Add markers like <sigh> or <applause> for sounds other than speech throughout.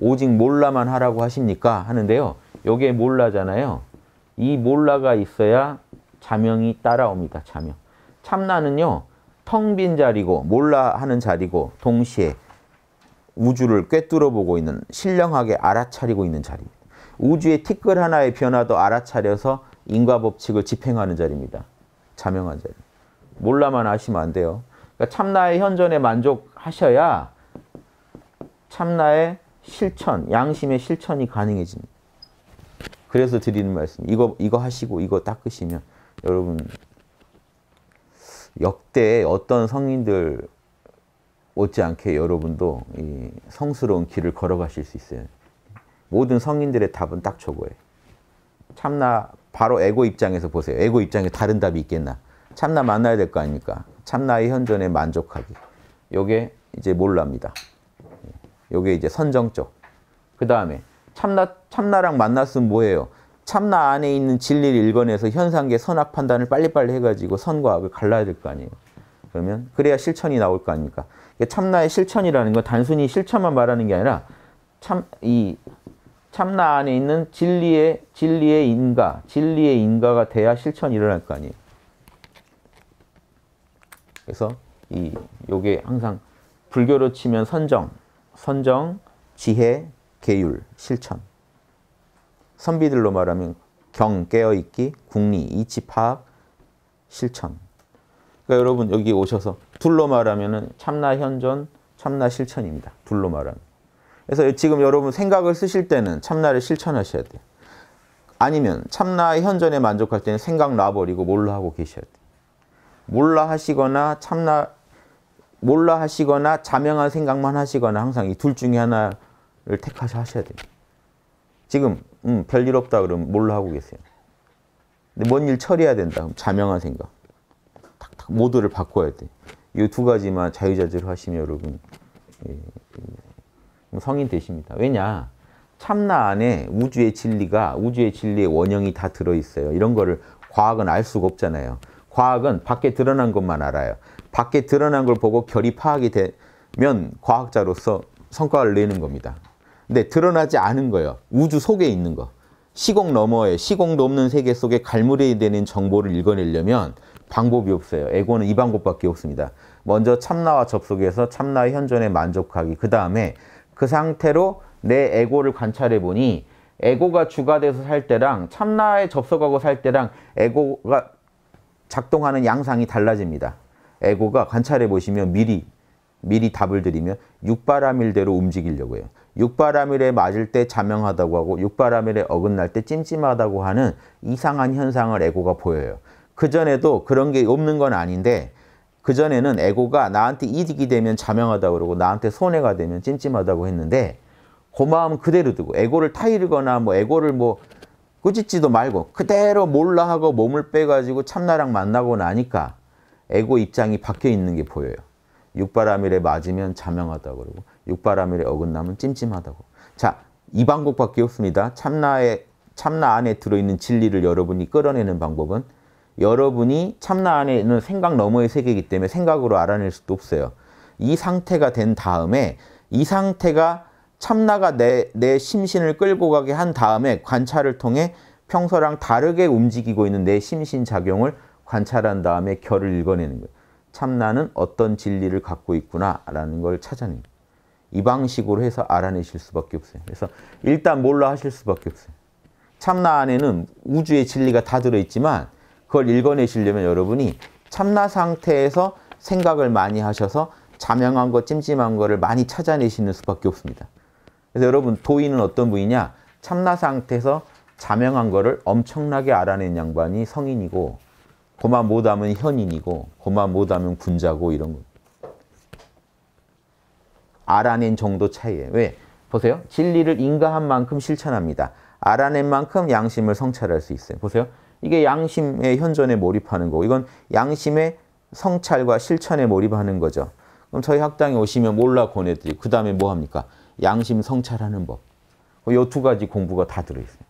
오직 몰라만 하라고 하십니까? 하는데요. 요게 몰라잖아요. 이 몰라가 있어야 자명이 따라옵니다. 자명. 참나는요. 텅 빈 자리고 몰라 하는 자리고 동시에 우주를 꿰뚫어 보고 있는 신령하게 알아차리고 있는 자리. 우주의 티끌 하나의 변화도 알아차려서 인과 법칙을 집행하는 자리입니다. 자명한 자리. 몰라만 하시면안 돼요. 그러니까 참나의 현존에 만족 하셔야 참나의 실천, 양심의 실천이 가능해집니다. 그래서 드리는 말씀. 이거 이거 하시고 이거 닦으시면 여러분 역대 어떤 성인들 못지않게 여러분도 이 성스러운 길을 걸어가실 수 있어요. 모든 성인들의 답은 딱 저거예요. 참나 바로 에고 입장에서 보세요. 에고 입장에 다른 답이 있겠나. 참나 만나야 될 거 아닙니까? 참나의 현존에 만족하기. 요게 이제 몰라입니다. 요게 이제 선정적. 그 다음에 참나, 참나랑 만났으면 뭐예요? 참나 안에 있는 진리를 읽어내서 현상계 선악 판단을 빨리빨리 해가지고 선과 악을 갈라야 될 거 아니에요. 그러면 그래야 실천이 나올 거 아닙니까? 참나의 실천이라는 건 단순히 실천만 말하는 게 아니라 참, 이 참나 안에 있는 진리의, 진리의 인가, 진리의 인가가 돼야 실천이 일어날 거 아니에요. 그래서 이 요게 항상 불교로 치면 선정, 선정, 지혜, 계율, 실천. 선비들로 말하면 경, 깨어있기, 국리, 이치 파악, 실천. 그러니까 여러분 여기 오셔서 둘로 말하면은 참나 현존, 참나 실천입니다. 둘로 말하면. 그래서 지금 여러분 생각을 쓰실 때는 참나를 실천하셔야 돼요. 아니면 참나 현존에 만족할 때는 생각 놔버리고 몰라 하고 계셔야 돼요. 몰라 하시거나 참나 몰라 하시거나 자명한 생각만 하시거나 항상 이 둘 중에 하나를 택하셔 하셔야 돼요. 지금 음, 별일 없다 그러면 몰라 하고 계세요. 근데 뭔 일 처리해야 된다. 그럼 자명한 생각. 탁탁 모드를 바꿔야 돼. 이 두 가지만 자유자재로 하시면 여러분 예, 예, 성인 되십니다. 왜냐? 참나 안에 우주의 진리가 우주의 진리의 원형이 다 들어있어요. 이런 거를 과학은 알 수가 없잖아요. 과학은 밖에 드러난 것만 알아요. 밖에 드러난 걸 보고 결이 파악이 되면 과학자로서 성과를 내는 겁니다. 근데 드러나지 않은 거예요. 우주 속에 있는 거. 시공 너머에 시공 넘는 세계 속에 갈무리 되는 정보를 읽어내려면 방법이 없어요. 에고는 이 방법밖에 없습니다. 먼저 참나와 접속해서 참나의 현존에 만족하기. 그 다음에 그 상태로 내 에고를 관찰해 보니 에고가 주가 돼서 살 때랑 참나에 접속하고 살 때랑 에고가 작동하는 양상이 달라집니다. 에고가 관찰해 보시면 미리 미리 답을 드리면 육바람일대로 움직이려고 해요. 육바람일에 맞을 때 자명하다고 하고 육바람일에 어긋날 때 찜찜하다고 하는 이상한 현상을 에고가 보여요. 그전에도 그런 게 없는 건 아닌데 그전에는 에고가 나한테 이득이 되면 자명하다고 그러고 나한테 손해가 되면 찜찜하다고 했는데 그 마음 그대로 두고 에고를 타이르거나 뭐 에고를 뭐 꾸짖지도 말고 그대로 몰라 하고 몸을 빼가지고 참나랑 만나고 나니까 에고 입장이 바뀌어 있는 게 보여요. 육바라밀에 맞으면 자명하다 그러고 육바라밀에 어긋나면 찜찜하다고. 자, 이 방법밖에 없습니다. 참나의 참나 안에 들어있는 진리를 여러분이 끌어내는 방법은 여러분이 참나 안에 는 생각 너머의 세계이기 때문에 생각으로 알아낼 수도 없어요. 이 상태가 된 다음에 이 상태가 참나가 내, 내 심신을 끌고 가게 한 다음에 관찰을 통해 평소랑 다르게 움직이고 있는 내 심신 작용을 관찰한 다음에 결을 읽어내는 거예요. 참나는 어떤 진리를 갖고 있구나라는 걸 찾아내는 거예요. 이 방식으로 해서 알아내실 수밖에 없어요. 그래서 일단 몰라 하실 수밖에 없어요. 참나 안에는 우주의 진리가 다 들어있지만 그걸 읽어내시려면 여러분이 참나 상태에서 생각을 많이 하셔서 자명한 것, 찜찜한 거를 많이 찾아내시는 수밖에 없습니다. 그래서 여러분 도인은 어떤 분이냐? 참나 상태에서 자명한 거를 엄청나게 알아낸 양반이 성인이고 고마 못하면 현인이고 고마 못하면 군자고 이런 거. 알아낸 정도 차이에요. 왜? 보세요. 진리를 인가한 만큼 실천합니다. 알아낸 만큼 양심을 성찰할 수 있어요. 보세요. 이게 양심의 현존에 몰입하는 거고 이건 양심의 성찰과 실천에 몰입하는 거죠. 그럼 저희 학당에 오시면 몰라 권해드리고 그 다음에 뭐 합니까? 양심 성찰하는 법. 이 두 가지 공부가 다 들어있어요.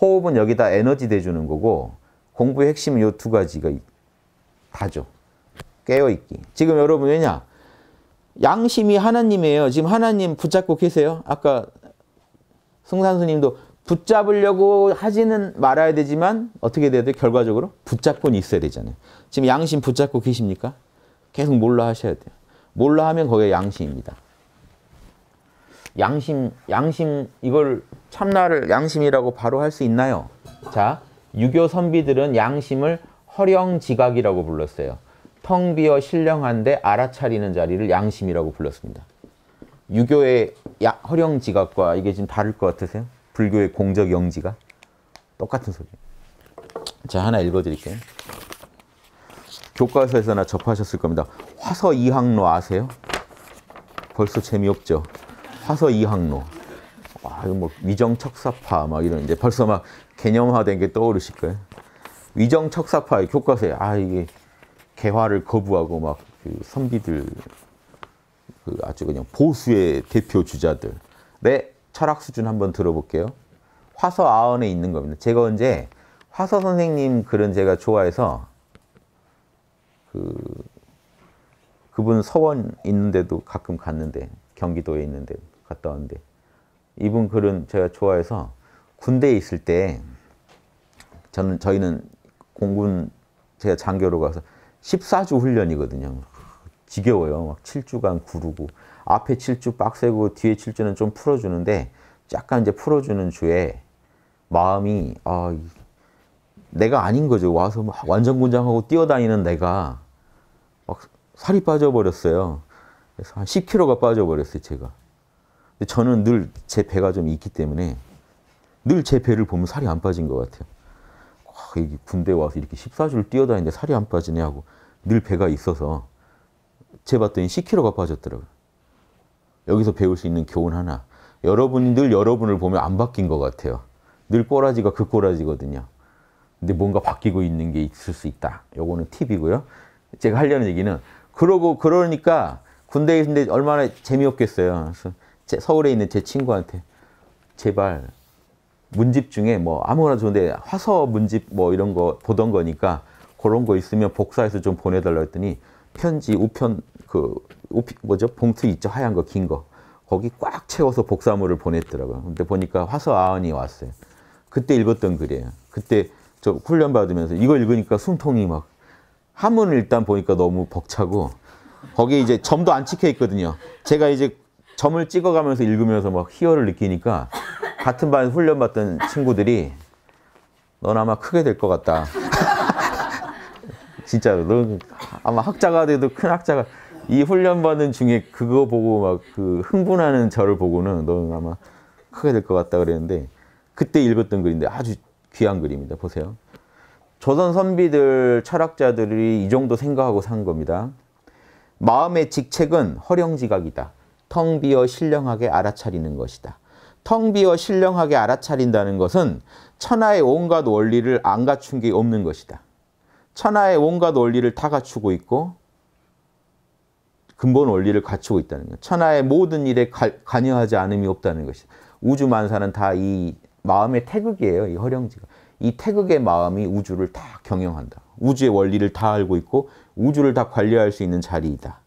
호흡은 여기다 에너지 대주는 거고 공부의 핵심은 이 두 가지가 다죠. 깨어있기. 지금 여러분 왜냐? 양심이 하나님이에요. 지금 하나님 붙잡고 계세요. 아까 승산수님도 붙잡으려고 하지는 말아야 되지만 어떻게 돼야 돼 결과적으로 붙잡고는 있어야 되잖아요. 지금 양심 붙잡고 계십니까? 계속 몰라 하셔야 돼요. 몰라 하면 거기에 양심입니다. 양심, 양심 이걸 참나를 양심이라고 바로 할 수 있나요? 자, 유교 선비들은 양심을 허령지각이라고 불렀어요. 텅 비어 신령한데 알아차리는 자리를 양심이라고 불렀습니다. 유교의 야, 허령지각과 이게 지금 다를 것 같으세요? 불교의 공적 영지가? 똑같은 소리. 자, 하나 읽어드릴게요. 교과서에서나 접하셨을 겁니다. 화서 이항로 아세요? 벌써 재미없죠? 화서 이항로. 아, 이거 뭐 위정척사파 막 이런 이제 벌써 막 개념화된 게 떠오르실 거예요. 위정척사파의 교과서에 아 이게 개화를 거부하고 막그 선비들 그 아주 그냥 보수의 대표 주자들의 네, 철학 수준 한번 들어볼게요. 화서 아언에 있는 겁니다. 제가 언제 화서 선생님 글은 제가 좋아해서 그 그분 서원 있는데도 가끔 갔는데 경기도에 있는데 갔다 왔는데 이분 글은 제가 좋아해서 군대에 있을 때 저는 저희는 공군 제가 장교로 가서 14주 훈련이거든요. 지겨워요. 막 7주간 구르고 앞에 7주 빡세고 뒤에 7주는 좀 풀어주는데 약간 이제 풀어주는 주에 마음이 아 내가 아닌 거죠. 와서 막 완전 군장하고 뛰어다니는 내가 막 살이 빠져버렸어요. 그래서 한 10kg가 빠져버렸어요, 제가. 저는 늘 제 배가 좀 있기 때문에 늘 제 배를 보면 살이 안 빠진 것 같아요. 군대 와서 이렇게 14주를 뛰어다니는데 살이 안 빠지네 하고 늘 배가 있어서 재봤더니 10kg가 빠졌더라고요. 여기서 배울 수 있는 교훈 하나. 여러분이 늘 여러분을 보면 안 바뀐 것 같아요. 늘 꼬라지가 그 꼬라지거든요. 근데 뭔가 바뀌고 있는 게 있을 수 있다. 요거는 팁이고요. 제가 하려는 얘기는 그러고 그러니까 군대에 있는데 얼마나 재미없겠어요. 그래서 제, 서울에 있는 제 친구한테 제발 문집 중에 뭐 아무거나 좋은데 화서 문집 뭐 이런 거 보던 거니까 그런 거 있으면 복사해서 좀 보내달라 했더니 편지 우편 그 우피, 뭐죠 봉투 있죠 하얀 거 긴 거 거기 꽉 채워서 복사물을 보냈더라고요. 근데 보니까 화서 아흔이 왔어요. 그때 읽었던 글이에요. 그때 저 훈련 받으면서 이거 읽으니까 숨통이 막 한문을 일단 보니까 너무 벅차고 거기 이제 점도 안 찍혀 있거든요. 제가 이제 점을 찍어가면서 읽으면서 막 희열을 느끼니까 같은 반 훈련받던 친구들이 넌 아마 크게 될 것 같다. <laughs> 진짜로 넌 아마 학자가 돼도 큰 학자가 이 훈련받는 중에 그거 보고 막 그 흥분하는 저를 보고는 넌 아마 크게 될 것 같다 그랬는데 그때 읽었던 글인데 아주 귀한 글입니다. 보세요. 조선 선비들 철학자들이 이 정도 생각하고 산 겁니다. 마음의 직책은 허령지각이다. 텅 비어 신령하게 알아차리는 것이다. 텅 비어 신령하게 알아차린다는 것은 천하의 온갖 원리를 안 갖춘 게 없는 것이다. 천하의 온갖 원리를 다 갖추고 있고 근본 원리를 갖추고 있다는 것. 천하의 모든 일에 가, 관여하지 않음이 없다는 것이다. 우주 만사는 다 이 마음의 태극이에요. 이 허령지가. 이 태극의 마음이 우주를 다 경영한다. 우주의 원리를 다 알고 있고 우주를 다 관리할 수 있는 자리이다.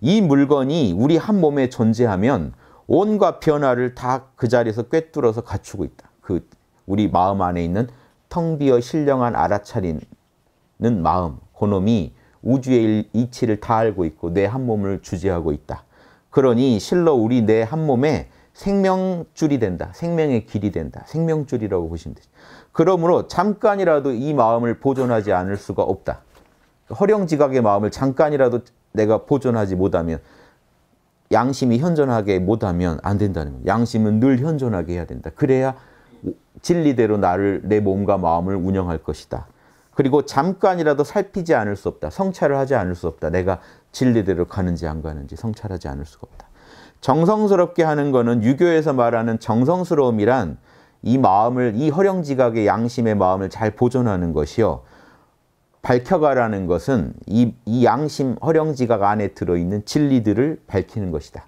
이 물건이 우리 한 몸에 존재하면 온갖 변화를 다 그 자리에서 꿰뚫어서 갖추고 있다. 그 우리 마음 안에 있는 텅 비어 신령한 알아차리는 마음, 그놈이 우주의 이치를 다 알고 있고 내 한 몸을 주재하고 있다. 그러니 실로 우리 내 한 몸에 생명줄이 된다. 생명의 길이 된다. 생명줄이라고 보시면 되죠. 그러므로 잠깐이라도 이 마음을 보존하지 않을 수가 없다. 허령지각의 마음을 잠깐이라도 내가 보존하지 못하면 양심이 현존하게 못하면 안 된다는 거예요. 양심은 늘 현존하게 해야 된다. 그래야 진리대로 나를 내 몸과 마음을 운영할 것이다. 그리고 잠깐이라도 살피지 않을 수 없다. 성찰을 하지 않을 수 없다. 내가 진리대로 가는지 안 가는지 성찰하지 않을 수가 없다. 정성스럽게 하는 거는 유교에서 말하는 정성스러움이란 이 마음을 이 허령지각의 양심의 마음을 잘 보존하는 것이요. 밝혀가라는 것은 이, 이 양심 허령지각 안에 들어있는 진리들을 밝히는 것이다.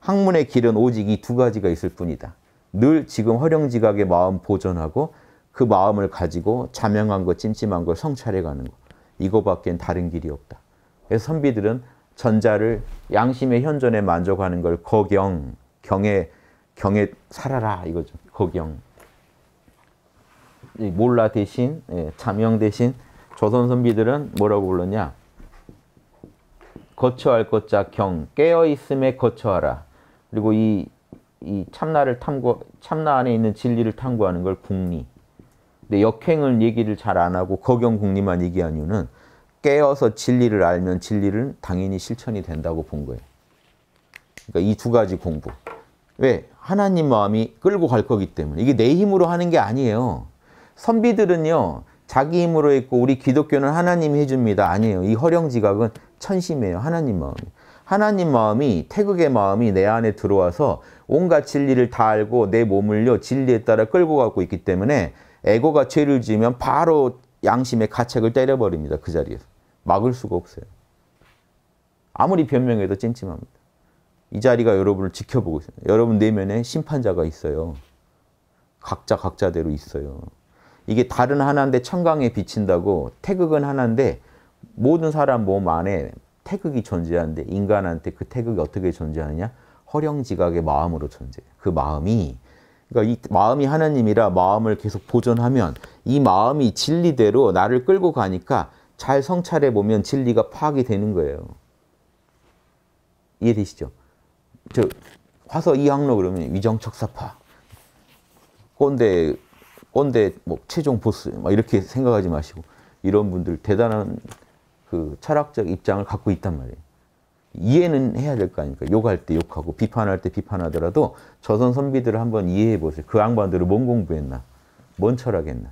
학문의 길은 오직 이 두 가지가 있을 뿐이다. 늘 지금 허령지각의 마음 보존하고 그 마음을 가지고 자명한 것, 찜찜한 걸 성찰해가는 것. 이거밖엔 다른 길이 없다. 그래서 선비들은 전자를 양심의 현존에 만족하는 걸 거경, 경에, 경에 살아라 이거죠. 거경. 몰라 대신, 예, 자명 대신 조선 선비들은 뭐라고 불렀냐? 거처할 것자 경 깨어 있음에 거처하라. 그리고 이, 이 참나를 탐구 참나 안에 있는 진리를 탐구하는 걸 궁리. 근데 역행을 얘기를 잘 안 하고 거경 궁리만 얘기한 이유는 깨어서 진리를 알면 진리는 당연히 실천이 된다고 본 거예요. 그러니까 이 두 가지 공부. 왜? 하나님 마음이 끌고 갈 거기 때문에. 이게 내 힘으로 하는 게 아니에요. 선비들은요. 자기 힘으로 했고 우리 기독교는 하나님이 해줍니다. 아니에요. 이 허령지각은 천심이에요. 하나님 마음. 하나님 마음이 태극의 마음이 내 안에 들어와서 온갖 진리를 다 알고 내 몸을요 진리에 따라 끌고 가고 있기 때문에 에고가 죄를 지으면 바로 양심의 가책을 때려버립니다. 그 자리에서. 막을 수가 없어요. 아무리 변명해도 찜찜합니다. 이 자리가 여러분을 지켜보고 있어요. 여러분 내면에 심판자가 있어요. 각자 각자대로 있어요. 이게 달은 하나인데 천강에 비친다고 태극은 하나인데 모든 사람 몸 안에 태극이 존재하는데 인간한테 그 태극이 어떻게 존재하느냐? 허령지각의 마음으로 존재해요. 그 마음이 그러니까 이 마음이 하나님이라 마음을 계속 보존하면 이 마음이 진리대로 나를 끌고 가니까 잘 성찰해 보면 진리가 파악이 되는 거예요. 이해되시죠? 저 화서 이항로 그러면 위정척사파 꼰대 꼰대 뭐 최종 보스 막 이렇게 생각하지 마시고 이런 분들 대단한 그 철학적 입장을 갖고 있단 말이에요. 이해는 해야 될 거 아닙니까? 욕할 때 욕하고 비판할 때 비판하더라도 조선 선비들을 한번 이해해 보세요. 그 양반들은 뭔 공부했나? 뭔 철학했나?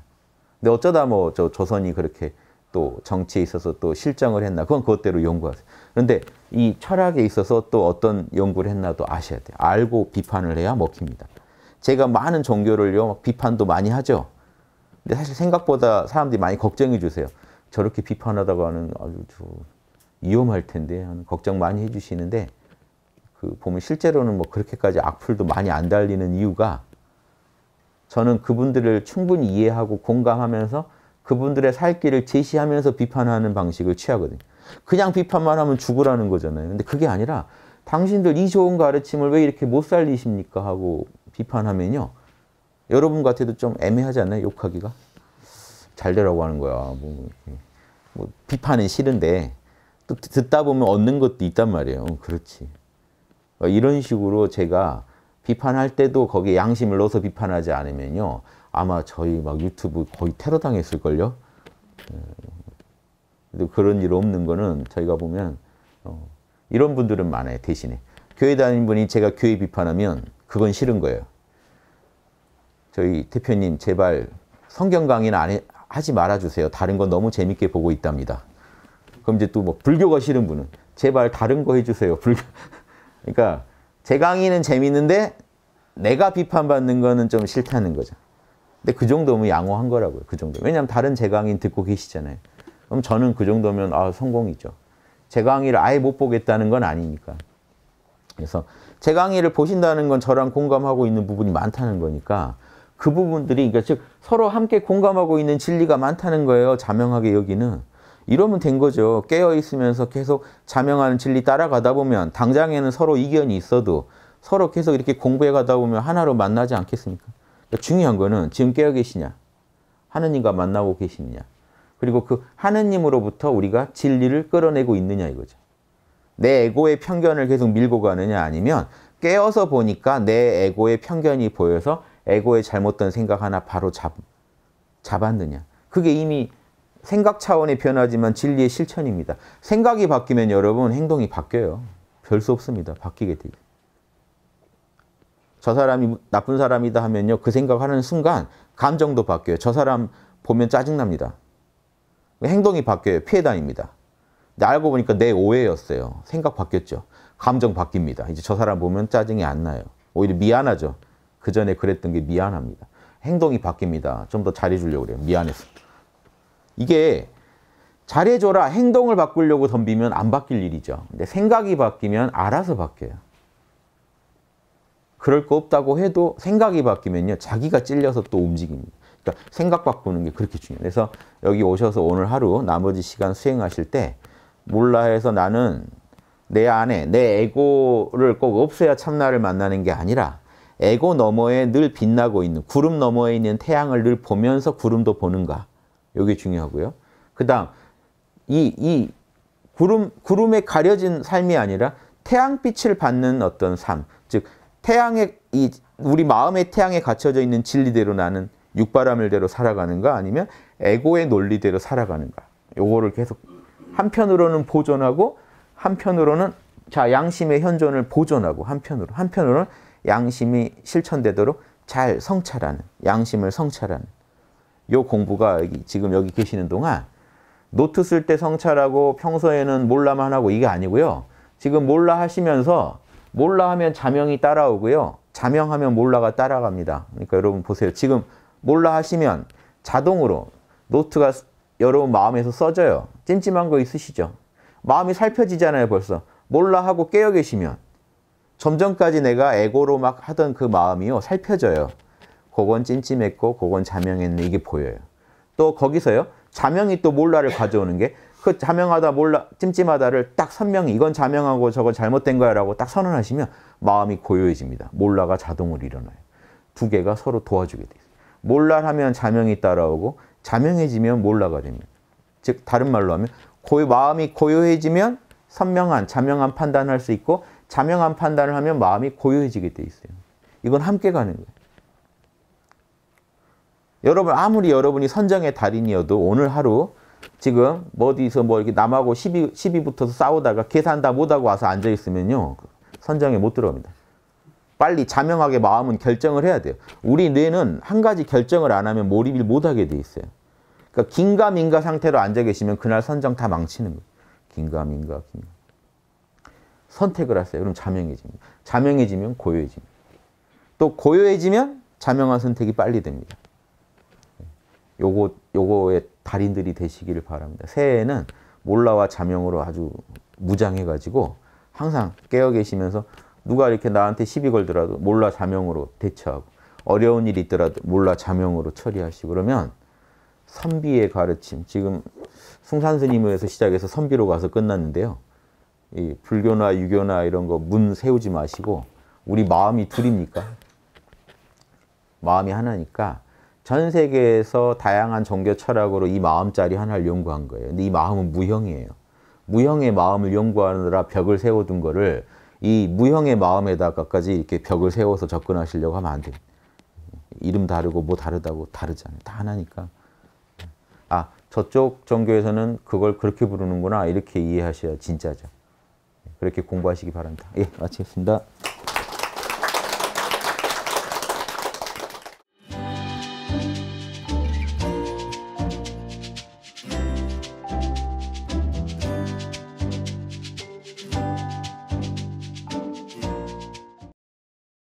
근데 어쩌다 뭐 저 조선이 그렇게 또 정치에 있어서 또 실정을 했나? 그건 그것대로 연구하세요. 그런데 이 철학에 있어서 또 어떤 연구를 했나도 아셔야 돼요. 알고 비판을 해야 먹힙니다. 제가 많은 종교를요, 비판도 많이 하죠. 근데 사실 생각보다 사람들이 많이 걱정해 주세요. 저렇게 비판하다가는 아주 위험할 텐데 걱정 많이 해주시는데 그 보면 실제로는 뭐 그렇게까지 악플도 많이 안 달리는 이유가 저는 그분들을 충분히 이해하고 공감하면서 그분들의 살 길을 제시하면서 비판하는 방식을 취하거든요. 그냥 비판만 하면 죽으라는 거잖아요. 근데 그게 아니라 당신들 이 좋은 가르침을 왜 이렇게 못 살리십니까 하고 비판하면요. 여러분 같아도 좀 애매하지 않나요? 욕하기가? 잘 되라고 하는 거야. 뭐, 뭐 비판은 싫은데 또 듣다 보면 얻는 것도 있단 말이에요. 어, 그렇지. 어, 이런 식으로 제가 비판할 때도 거기에 양심을 넣어서 비판하지 않으면요. 아마 저희 막 유튜브 거의 테러 당했을걸요. 어, 그런 일 없는 거는 저희가 보면 이런 분들은 많아요. 대신에 교회 다니는 분이 제가 교회 비판하면 그건 싫은 거예요. 저희 대표님 제발 성경 강의는 안 해, 하지 말아주세요. 다른 건 너무 재밌게 보고 있답니다. 그럼 이제 또 뭐 불교가 싫은 분은 제발 다른 거 해주세요. 불교. <laughs> 그러니까 제 강의는 재밌는데 내가 비판받는 거는 좀 싫다는 거죠. 근데 그 정도면 양호한 거라고요. 그 정도. 왜냐하면 다른 제 강의는 듣고 계시잖아요. 그럼 저는 그 정도면 아 성공이죠. 제 강의를 아예 못 보겠다는 건 아니니까. 그래서 제 강의를 보신다는 건 저랑 공감하고 있는 부분이 많다는 거니까 그 부분들이 그러니까 즉 서로 함께 공감하고 있는 진리가 많다는 거예요. 자명하게 여기는. 이러면 된 거죠. 깨어 있으면서 계속 자명하는 진리 따라가다 보면 당장에는 서로 이견이 있어도 서로 계속 이렇게 공부해 가다 보면 하나로 만나지 않겠습니까? 그러니까 중요한 거는 지금 깨어 계시냐? 하느님과 만나고 계시냐? 그리고 그 하느님으로부터 우리가 진리를 끌어내고 있느냐 이거죠. 내 에고의 편견을 계속 밀고 가느냐 아니면 깨어서 보니까 내 에고의 편견이 보여서 에고의 잘못된 생각 하나 바로 잡, 잡았느냐. 그게 이미 생각 차원의 변화지만 진리의 실천입니다. 생각이 바뀌면 여러분 행동이 바뀌어요. 별 수 없습니다. 바뀌게 되죠. 저 사람이 나쁜 사람이다 하면요. 그 생각하는 순간 감정도 바뀌어요. 저 사람 보면 짜증납니다. 행동이 바뀌어요. 피해 다닙니다. 근데 알고 보니까 내 오해였어요. 생각 바뀌었죠. 감정 바뀝니다. 이제 저 사람 보면 짜증이 안 나요. 오히려 미안하죠. 그 전에 그랬던 게 미안합니다. 행동이 바뀝니다. 좀 더 잘해주려고 그래요. 미안해서. 이게 잘해줘라 행동을 바꾸려고 덤비면 안 바뀔 일이죠. 근데 생각이 바뀌면 알아서 바뀌어요. 그럴 거 없다고 해도 생각이 바뀌면요. 자기가 찔려서 또 움직입니다. 그러니까 생각 바꾸는 게 그렇게 중요해요. 그래서 여기 오셔서 오늘 하루 나머지 시간 수행하실 때 몰라 해서 나는 내 안에 내 에고를 꼭 없애야 참나를 만나는 게 아니라 에고 너머에 늘 빛나고 있는 구름 너머에 있는 태양을 늘 보면서 구름도 보는가. 이게 중요하고요. 그 다음 이, 이 구름, 구름에 가려진 삶이 아니라 태양빛을 받는 어떤 삶, 즉 태양의 이 우리 마음의 태양에 갇혀져 있는 진리대로 나는 육바라밀대로 살아가는가 아니면 에고의 논리대로 살아가는가 요거를 계속 한편으로는 보존하고 한편으로는 자 양심의 현존을 보존하고 한편으로 한편으로는 양심이 실천되도록 잘 성찰하는 양심을 성찰하는 요 공부가 여기, 지금 여기 계시는 동안 노트 쓸 때 성찰하고 평소에는 몰라만 하고 이게 아니고요. 지금 몰라 하시면서 몰라 하면 자명이 따라오고요. 자명하면 몰라가 따라갑니다. 그러니까 여러분 보세요. 지금 몰라 하시면 자동으로 노트가 여러분 마음에서 써져요. 찜찜한 거 있으시죠? 마음이 살펴지잖아요, 벌써. 몰라 하고 깨어 계시면. 점점까지 내가 에고로 막 하던 그 마음이요, 살펴져요. 그건 찜찜했고, 그건 자명했네. 이게 보여요. 또 거기서요, 자명이 또 몰라를 가져오는 게, 그 자명하다, 몰라, 찜찜하다를 딱 선명히, 이건 자명하고 저건 잘못된 거야 라고 딱 선언하시면 마음이 고요해집니다. 몰라가 자동으로 일어나요. 두 개가 서로 도와주게 돼요. 몰라하면 자명이 따라오고, 자명해지면 몰라가 됩니다. 즉 다른 말로 하면 고요, 마음이 고요해지면 선명한 자명한 판단할 수 있고 자명한 판단을 하면 마음이 고요해지게 돼 있어요. 이건 함께 가는 거예요. 여러분 아무리 여러분이 선정의 달인이어도 오늘 하루 지금 뭐 어디서 뭐 이렇게 남하고 시비, 시비 붙어서 싸우다가 계산 다 못하고 와서 앉아있으면요. 선정에 못 들어갑니다. 빨리 자명하게 마음은 결정을 해야 돼요. 우리 뇌는 한 가지 결정을 안 하면 몰입을 못하게 돼 있어요. 그러니까 긴가민가 상태로 앉아 계시면 그날 선정 다 망치는 거예요. 긴가민가, 긴가. 선택을 하세요. 그럼 자명해집니다. 자명해지면 고요해집니다. 또 고요해지면 자명한 선택이 빨리 됩니다. 네. 요거, 요거의 달인들이 되시기를 바랍니다. 새해에는 몰라와 자명으로 아주 무장해가지고 항상 깨어 계시면서 누가 이렇게 나한테 시비 걸더라도 몰라 자명으로 대처하고 어려운 일이 있더라도 몰라 자명으로 처리하시고 그러면 선비의 가르침, 지금 숭산스님에서 시작해서 선비로 가서 끝났는데요. 이 불교나 유교나 이런 거 문 세우지 마시고 우리 마음이 둘입니까? 마음이 하나니까 전 세계에서 다양한 종교 철학으로 이 마음짜리 하나를 연구한 거예요. 근데 이 마음은 무형이에요. 무형의 마음을 연구하느라 벽을 세워둔 거를 이 무형의 마음에다가까지 이렇게 벽을 세워서 접근하시려고 하면 안됩니 이름 다르고 뭐 다르다고 다르잖아요. 다 하나니까. 아 저쪽 종교에서는 그걸 그렇게 부르는구나 이렇게 이해하셔야 진짜죠. 예, 그렇게 공부하시기 바랍니다. 예, 마치겠습니다.